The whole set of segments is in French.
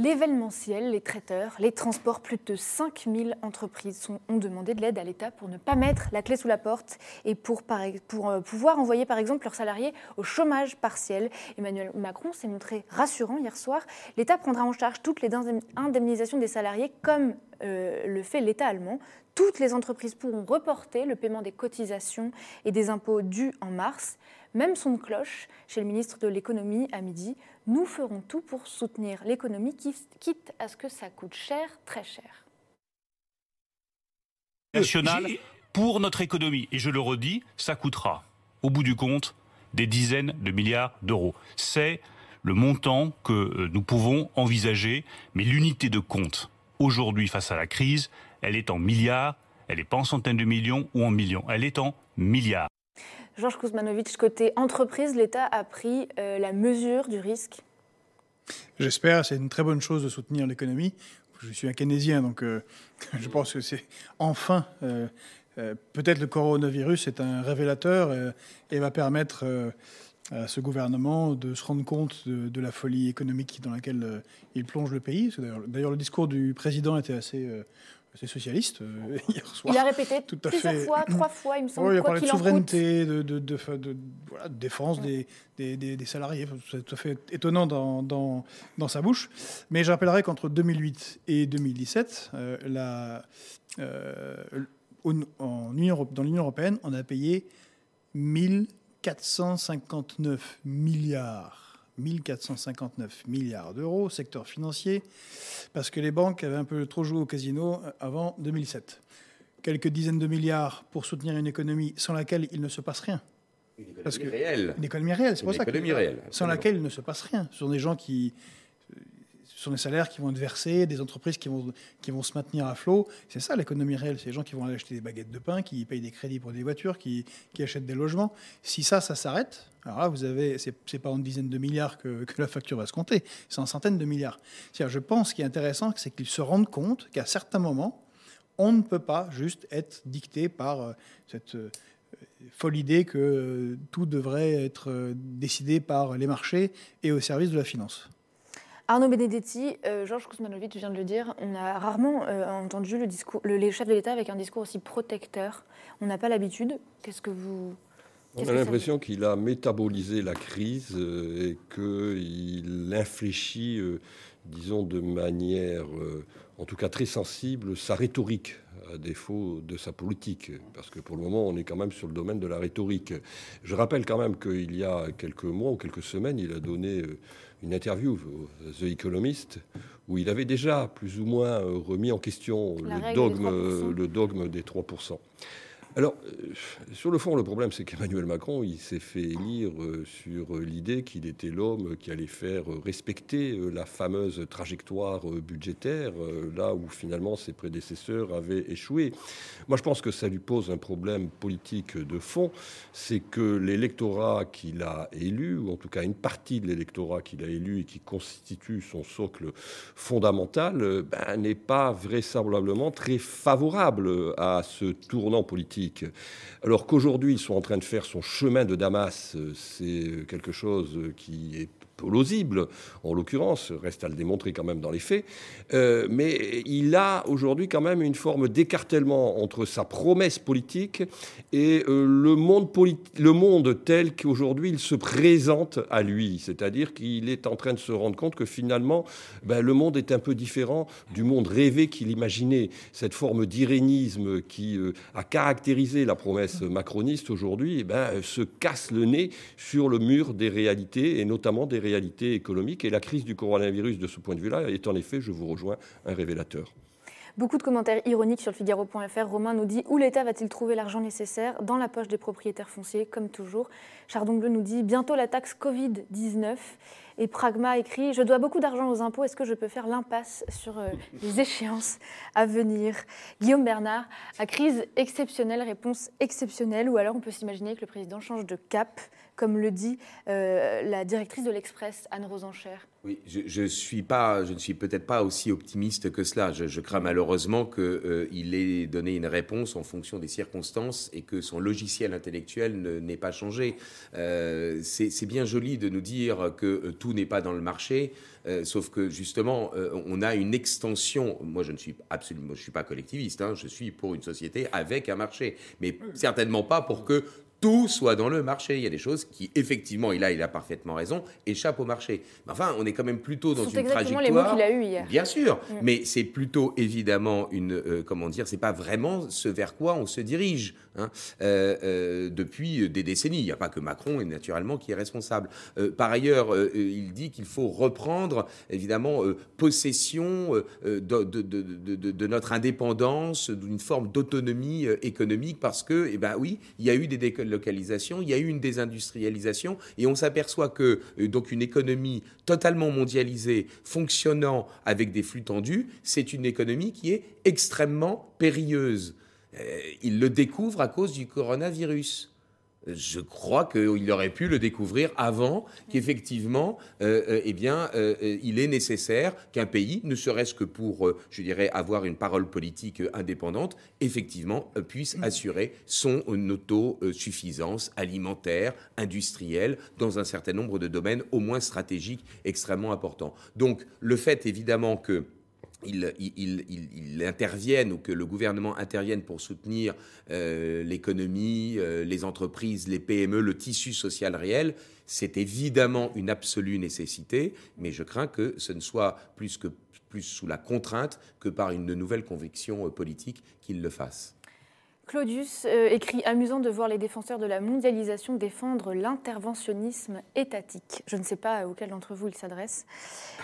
L'événementiel, les traiteurs, les transports, plus de 5000 entreprises ont demandé de l'aide à l'État pour ne pas mettre la clé sous la porte et pour, euh, pouvoir envoyer par exemple leurs salariés au chômage partiel. Emmanuel Macron s'est montré rassurant hier soir. L'État prendra en charge toutes les indemnisations des salariés comme euh, le fait l'État allemand. Toutes les entreprises pourront reporter le paiement des cotisations et des impôts dus en mars. Même son cloche chez le ministre de l'économie à midi nous ferons tout pour soutenir l'économie, quitte à ce que ça coûte cher, très cher. Euh, pour notre économie. Et je le redis, ça coûtera, au bout du compte, des dizaines de milliards d'euros. C'est le montant que euh, nous pouvons envisager, mais l'unité de compte, aujourd'hui, face à la crise, elle est en milliards, elle n'est pas en centaines de millions ou en millions, elle est en milliards. Georges Kuzmanovic, côté entreprise, l'État a pris euh, la mesure du risque J'espère, c'est une très bonne chose de soutenir l'économie. Je suis un keynésien, donc euh, je pense que c'est enfin, euh, euh, peut-être le coronavirus est un révélateur et va permettre à ce gouvernement de se rendre compte de la folie économique dans laquelle il plonge le pays. D'ailleurs, le discours du président était assez c'est socialiste euh, oh. hier soir. Il a répété tout plusieurs fait. fois, trois mm. fois, il me semble. il a parlé de souveraineté, de, défense mm. des, salariés. C'est tout à fait étonnant dans, sa bouche. Mais je rappellerai qu'entre 2008 et 2017, euh, euh, dans l'Union européenne, on a payé 1459 milliards 1459 milliards d'euros, secteur financier, parce que les banques avaient un peu trop joué au casino avant 2007. Quelques dizaines de milliards pour soutenir une économie sans laquelle il ne se passe rien. Une économie réelle. Une économie réelle, c'est pour ça. économie réelle, sans laquelle il ne se passe rien. Ce sont des gens qui ce sont des salaires qui vont être versés, des entreprises qui vont, qui vont se maintenir à flot. C'est ça l'économie réelle. C'est les gens qui vont aller acheter des baguettes de pain, qui payent des crédits pour des voitures, qui, qui achètent des logements. Si ça, ça s'arrête, alors là, vous avez, c'est pas en dizaines de milliards que, que, la facture va se compter, c'est en centaines de milliards. je pense qu'il est intéressant, c'est qu'ils se rendent compte qu'à certains moments, on ne peut pas juste être dicté par euh, cette euh, folle idée que euh, tout devrait être décidé par les marchés et au service de la finance. Arnaud Benedetti, euh, Georges Kouzmanovic, tu viens de le dire, on a rarement euh, entendu le discours, les chefs de l'État avec un discours aussi protecteur. On n'a pas l'habitude. Qu'est-ce que vous. on a l'impression qu'il a métabolisé la crise euh, et qu'il infléchit, disons, de manière en tout cas très sensible, sa rhétorique, à euh, défaut de sa politique, parce que pour le moment, on est quand même sur le domaine de la rhétorique. Je rappelle quand même qu'il y a quelques mois ou quelques semaines, il a donné euh, une interview au The Economist, où il avait déjà plus ou moins euh, remis en question le dogme, le dogme des 3%. Alors, euh, sur le fond, le problème, c'est qu'Emmanuel Macron, il s'est fait élire euh, sur euh, l'idée qu'il était l'homme qui allait faire respecter la fameuse trajectoire budgétaire, là où finalement ses prédécesseurs avaient échoué. Moi, je pense que ça lui pose un problème politique de fond, c'est que l'électorat qu'il a élu, ou en tout cas une partie de l'électorat qu'il a élu et qui constitue son socle fondamental, ben, n'est pas vraisemblablement très favorable à ce tournant politique alors qu'aujourd'hui, ils sont en train de faire son chemin de Damas, euh, c'est quelque chose qui est en l'occurrence, reste à le démontrer quand même dans les faits, euh, mais il a aujourd'hui quand même une forme d'écartèlement entre sa promesse politique et euh, le, monde le monde tel qu'aujourd'hui il se présente à lui, c'est-à-dire qu'il est en train de se rendre compte que finalement, ben, le monde est un peu différent du monde rêvé qu'il imaginait. Cette forme d'irénisme qui euh, a caractérisé la promesse macroniste aujourd'hui eh ben, se casse le nez sur le mur des réalités et notamment des réalités Réalité économique Et la crise du coronavirus, de ce point de vue-là, est en effet, je vous rejoins, un révélateur. Beaucoup de commentaires ironiques sur le Figaro.fr. Romain nous dit Où l'État va-t-il trouver l'argent nécessaire Dans la poche des propriétaires fonciers, comme toujours. Chardon Bleu nous dit Bientôt la taxe Covid-19. Et Pragma écrit Je dois beaucoup d'argent aux impôts, est-ce que je peux faire l'impasse sur euh, les échéances à venir Guillaume Bernard, à crise exceptionnelle, réponse exceptionnelle, ou alors on peut s'imaginer que le président change de cap, comme le dit euh, la directrice de l'Express, Anne Rosenchère. Oui, je, suis pas, je ne suis peut-être pas aussi optimiste que cela. Je, crains malheureusement qu'il euh, ait donné une réponse en fonction des circonstances et que son logiciel intellectuel n'ait pas changé. c'est bien joli de nous dire que tout n'est pas dans le marché. Euh, sauf que justement, euh, on a une extension. Moi, je ne suis absolument, je suis pas collectiviste. Hein, je suis pour une société avec un marché, mais certainement pas pour que tout soit dans le marché. Il y a des choses qui, effectivement, et là, il a parfaitement raison, échappent au marché. enfin, on est quand même plutôt dans une exactement Bien sûr, mais c'est plutôt évidemment une, euh, comment dire, c'est pas vraiment ce vers quoi on se dirige. Hein, euh, euh, depuis des décennies. Il n'y a pas que Macron, et naturellement, qui est responsable. Euh, par ailleurs, il dit qu'il faut reprendre, évidemment, possession de, de, notre indépendance, d'une forme d'autonomie économique, parce que, eh ben oui, il y a eu des délocalisations, il y a eu une désindustrialisation, et on s'aperçoit que, donc, une économie totalement mondialisée, fonctionnant avec des flux tendus, c'est une économie qui est extrêmement périlleuse. Euh, il le découvre à cause du coronavirus. Je crois qu'il aurait pu le découvrir avant qu'effectivement, euh, euh, eh bien, il est nécessaire qu'un pays, ne serait-ce que pour, je dirais, avoir une parole politique indépendante, effectivement, puisse mm. assurer son autosuffisance alimentaire, industrielle, dans un certain nombre de domaines, au moins stratégiques, extrêmement importants. Donc, le fait évidemment que il interviennent ou que le gouvernement intervienne pour soutenir euh, l'économie, euh, les entreprises, les PME, le tissu social réel, c'est évidemment une absolue nécessité, mais je crains que ce ne soit plus, que, plus sous la contrainte que par une nouvelle conviction euh, politique qu'il le fasse. Claudius euh, écrit Amusant de voir les défenseurs de la mondialisation défendre l'interventionnisme étatique. Je ne sais pas auquel d'entre vous il s'adresse.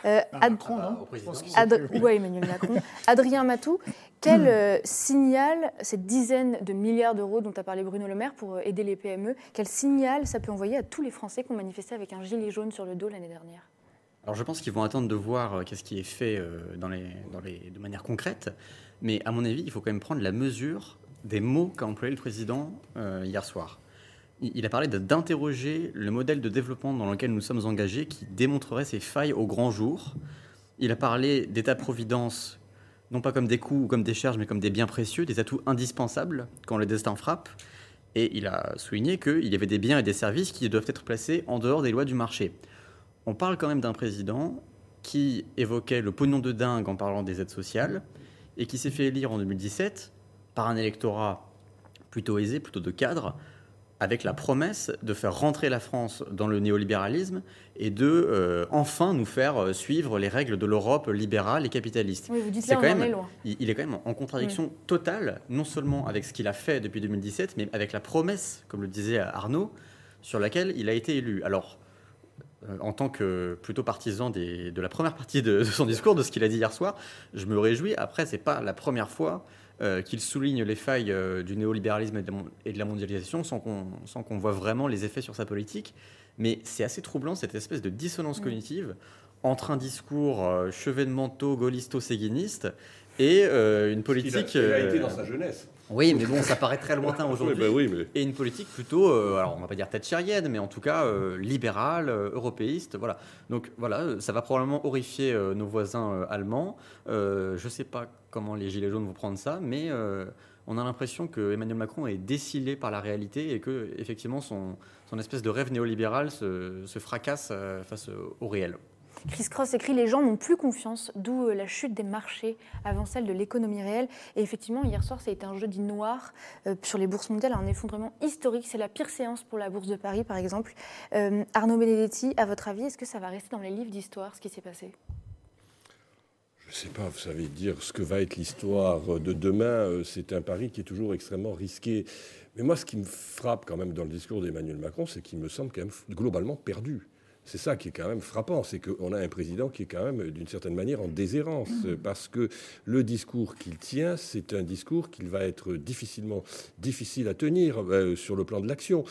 Macron, euh, ah, ah, ah, Emmanuel Macron. Adrien Matou, quel hmm. euh, signal, cette dizaine de milliards d'euros dont a parlé Bruno Le Maire pour aider les PME, quel signal ça peut envoyer à tous les Français qui ont manifesté avec un gilet jaune sur le dos l'année dernière alors je pense qu'ils vont attendre de voir qu'est-ce qui est fait de manière concrète, mais à mon avis, il faut quand même prendre la mesure des mots qu'a employé le président euh, hier soir. Il a parlé d'interroger le modèle de développement dans lequel nous sommes engagés qui démontrerait ses failles au grand jour. Il a parlé d'État-providence, non pas comme des coûts ou comme des charges, mais comme des biens précieux, des atouts indispensables quand le destin frappe. Et il a souligné qu'il y avait des biens et des services qui doivent être placés en dehors des lois du marché. On parle quand même d'un président qui évoquait le pognon de dingue en parlant des aides sociales et qui s'est fait élire en 2017 par un électorat plutôt aisé, plutôt de cadre, avec la promesse de faire rentrer la France dans le néolibéralisme et de euh, enfin nous faire euh, suivre les règles de l'Europe libérale et capitaliste. Oui, vous dites quand même, Il, est quand même en contradiction totale, non seulement avec ce qu'il a fait depuis 2017, mais avec la promesse, comme le disait Arnaud, sur laquelle il a été élu. Alors, euh, en tant que plutôt partisan de la première partie de, son discours, de ce qu'il a dit hier soir, je me réjouis. Après, c'est pas la première fois euh, qu'il souligne les failles euh, du néolibéralisme et de la, mondialisation sans qu'on voit vraiment les effets sur sa politique. Mais c'est assez troublant cette espèce de dissonance mm. cognitive entre un discours de euh, manteau gaullisto-séguiniste et une politique. qui a été dans sa jeunesse. Oui, mais bon, ça paraît très lointain aujourd'hui. Bah et une politique plutôt, euh, alors on va pas dire tachérienne, mais en tout cas euh, libérale, euh, européiste, voilà. Donc voilà, ça va probablement horrifier nos voisins allemands. je sais pas comment les gilets jaunes vont prendre ça, mais on a l'impression que Emmanuel Macron est décilé par la réalité et que effectivement son, espèce de rêve néolibéral se fracasse face au réel. Chris Cross écrit Les gens n'ont plus confiance, d'où euh, la chute des marchés avant celle de l'économie réelle. Et effectivement, hier soir, ça a été un jeudi noir euh, sur les bourses mondiales, un effondrement historique. C'est la pire séance pour la Bourse de Paris, par exemple. Euh, Arnaud Benedetti, à votre avis, est-ce que ça va rester dans les livres d'histoire, ce qui s'est passé je ne sais pas, vous savez, dire ce que va être l'histoire de demain, c'est un pari qui est toujours extrêmement risqué. Mais moi, ce qui me frappe quand même dans le discours d'Emmanuel Macron, c'est qu'il me semble quand même globalement perdu. C'est ça qui est quand même frappant, c'est qu'on a un président qui est quand même d'une certaine manière en déshérence, mm. parce que le discours qu'il tient, c'est un discours qu'il va être difficilement difficile à tenir euh, sur le plan de l'action.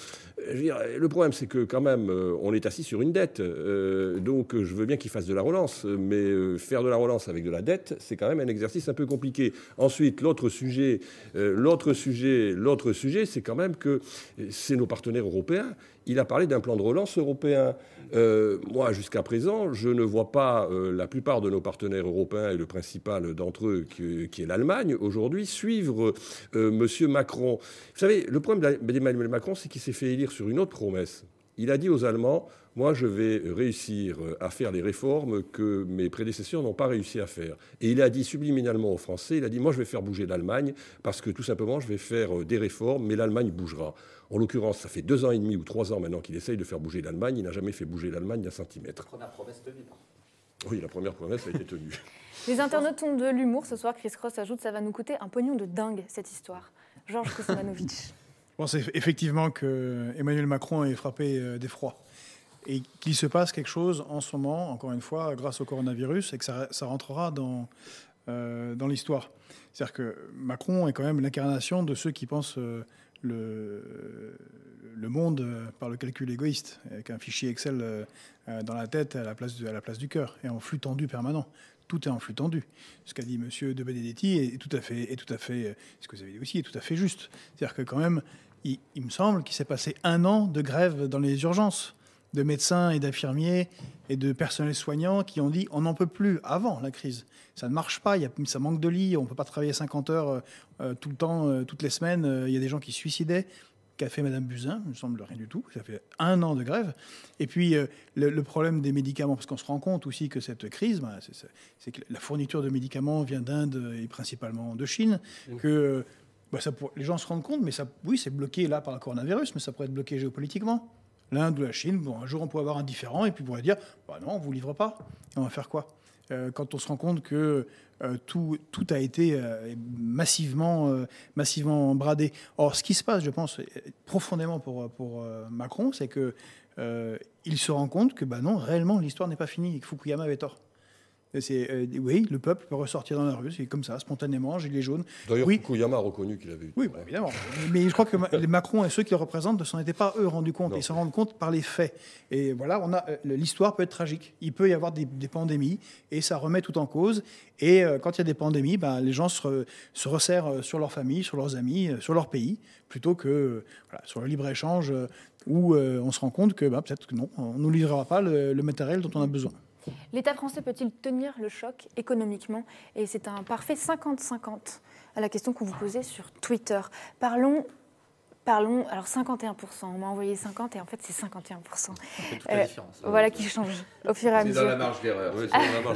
Le problème, c'est que quand même, euh, on est assis sur une dette, euh, donc je veux bien qu'il fasse de la relance, mais faire de la relance avec de la dette, c'est quand même un exercice un peu compliqué. Ensuite, l'autre sujet, l'autre sujet, l'autre sujet, c'est quand même que c'est nos partenaires européens il a parlé d'un plan de relance européen. Euh, moi, jusqu'à présent, je ne vois pas euh, la plupart de nos partenaires européens et le principal d'entre eux, qui, est l'Allemagne, aujourd'hui, suivre euh, M. Macron. Vous savez, le problème d'Emmanuel Macron, c'est qu'il s'est fait élire sur une autre promesse. Il a dit aux Allemands, moi je vais réussir euh, à faire les réformes que mes prédécesseurs n'ont pas réussi à faire. Et il a dit subliminalement aux Français, il a dit, moi je vais faire bouger l'Allemagne, parce que tout simplement je vais faire euh, des réformes, mais l'Allemagne bougera. En l'occurrence, ça fait deux ans et demi ou trois ans maintenant qu'il essaye de faire bouger l'Allemagne, il n'a jamais fait bouger l'Allemagne d'un centimètre. Première promesse tenue. Oui, la première promesse a été tenue. Les internautes ont de l'humour ce soir. Chris Cross ajoute, ça va nous coûter un pognon de dingue cette histoire. Georges Kosmanovic. C'est effectivement que Emmanuel Macron est frappé euh, d'effroi et qu'il se passe quelque chose en ce moment, encore une fois, grâce au coronavirus, et que ça, rentrera dans, euh, dans l'histoire. C'est-à-dire que Macron est quand même l'incarnation de ceux qui pensent euh, le, le, monde par le calcul égoïste, avec un fichier Excel dans la tête à la place, de, à la place du cœur, et en flux tendu permanent. Tout est en flux tendu. Ce qu'a dit M. de Benedetti est, tout à fait, est tout à fait, ce que vous avez dit aussi, est tout à fait juste. C'est-à-dire que quand même, il, me semble qu'il s'est passé un an de grève dans les urgences de médecins et d'infirmiers et de personnels soignants qui ont dit on n'en peut plus avant la crise. Ça ne marche pas, y a, ça manque de lits, on ne peut pas travailler 50 heures euh, tout le temps, euh, toutes les semaines, euh, il y a des gens qui se suicidaient. Qu'a fait Madame Buzyn Il me semble rien du tout. Ça fait un an de grève. Et puis le, problème des médicaments, parce qu'on se rend compte aussi que cette crise, bah, c'est que la fourniture de médicaments vient d'Inde et principalement de Chine, mmh. que bah, les gens se rendent compte, mais ça, oui, c'est bloqué là par le coronavirus, mais ça pourrait être bloqué géopolitiquement. L'Inde ou la Chine, bon, un jour on pourrait avoir un différent et puis on pourrait dire, bah non, on vous livre pas. Et on va faire quoi euh, Quand on se rend compte que euh, tout, tout, a été euh, massivement, massivement bradé. Or, ce qui se passe, je pense, profondément pour, pour Macron, c'est que il se rend compte que, bah non, réellement, l'histoire n'est pas finie et que Fukuyama avait tort. C'est, euh, oui, le peuple peut ressortir dans la rue, c'est comme ça, spontanément, gilet jaune. D'ailleurs, oui. a reconnu qu'il avait eu. Oui, évidemment. Mais je crois que les Macron et ceux qui le représentent ne s'en étaient pas, eux, rendus compte. Ils s'en rendent compte par les faits. Et voilà, on a, euh, l'histoire peut être tragique. Il peut y avoir des, pandémies et ça remet tout en cause. Et euh, quand il y a des pandémies, ben, les gens se, resserrent sur leur famille, sur leurs amis, sur leur pays, plutôt que sur le libre-échange où on se rend compte que ben, peut-être que non, on ne livrera pas le matériel dont on a besoin. L'État français peut-il tenir le choc économiquement Et c'est un parfait 50-50 à la question qu'on vous posait sur Twitter. Parlons parlons, alors 51%, on m'a envoyé 50 et en fait c'est 51%. Euh, voilà qui change au fur et à mesure. C'est dans la marge d'erreur.